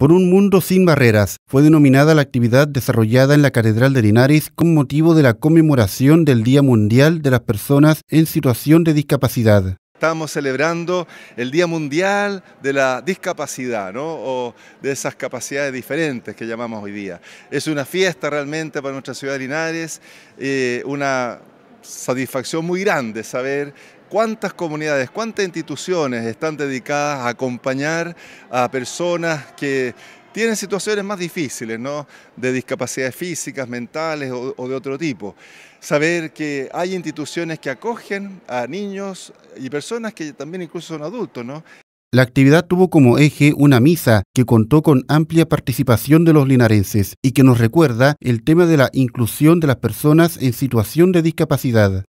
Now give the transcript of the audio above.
Por un mundo sin barreras fue denominada la actividad desarrollada en la Catedral de Linares con motivo de la conmemoración del Día Mundial de las Personas en Situación de Discapacidad estamos celebrando el Día Mundial de la Discapacidad, o de esas capacidades diferentes que llamamos hoy día. Es una fiesta realmente para nuestra ciudad de Linares, eh, una satisfacción muy grande saber cuántas comunidades, cuántas instituciones están dedicadas a acompañar a personas que tienen situaciones más difíciles, ¿no? De discapacidades físicas, mentales o, de otro tipo. Saber que hay instituciones que acogen a niños y personas que también incluso son adultos, ¿no? La actividad tuvo como eje una misa que contó con amplia participación de los linarenses y que nos recuerda el tema de la inclusión de las personas en situación de discapacidad.